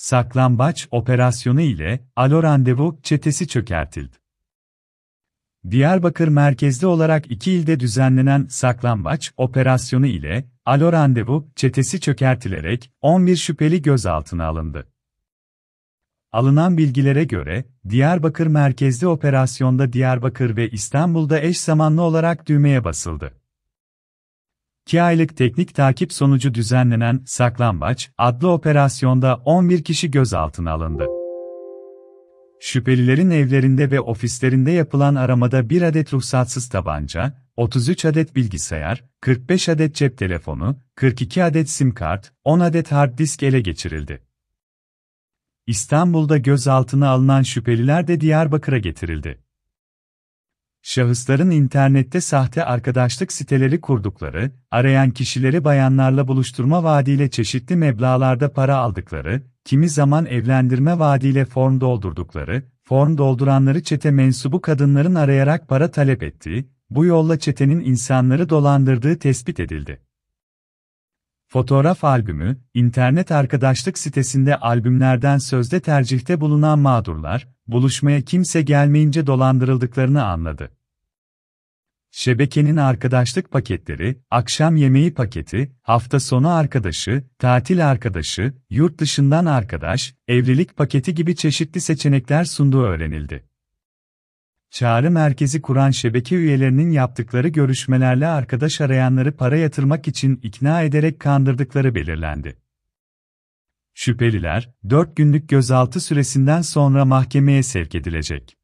saklambaç operasyonu ile Alo Randevu çetesi çökertildi. Diyarbakır merkezli olarak iki ilde düzenlenen saklambaç operasyonu ile Alo Randevu çetesi çökertilerek 11 şüpheli gözaltına alındı. Alınan bilgilere göre, Diyarbakır merkezli operasyonda Diyarbakır ve İstanbul'da eş zamanlı olarak düğmeye basıldı. 2 aylık teknik takip sonucu düzenlenen Saklambaç adlı operasyonda 11 kişi gözaltına alındı. Şüphelilerin evlerinde ve ofislerinde yapılan aramada 1 adet ruhsatsız tabanca, 33 adet bilgisayar, 45 adet cep telefonu, 42 adet sim kart, 10 adet hard disk ele geçirildi. İstanbul'da gözaltına alınan şüpheliler de Diyarbakır'a getirildi şahısların internette sahte arkadaşlık siteleri kurdukları, arayan kişileri bayanlarla buluşturma vaadiyle çeşitli meblalarda para aldıkları, kimi zaman evlendirme vaadiyle form doldurdukları, form dolduranları çete mensubu kadınların arayarak para talep ettiği, bu yolla çetenin insanları dolandırdığı tespit edildi. Fotoğraf albümü, internet arkadaşlık sitesinde albümlerden sözde tercihte bulunan mağdurlar, buluşmaya kimse gelmeyince dolandırıldıklarını anladı. Şebekenin arkadaşlık paketleri, akşam yemeği paketi, hafta sonu arkadaşı, tatil arkadaşı, yurt dışından arkadaş, evlilik paketi gibi çeşitli seçenekler sunduğu öğrenildi. Çağrı merkezi kuran şebeke üyelerinin yaptıkları görüşmelerle arkadaş arayanları para yatırmak için ikna ederek kandırdıkları belirlendi. Şüpheliler, 4 günlük gözaltı süresinden sonra mahkemeye sevk edilecek.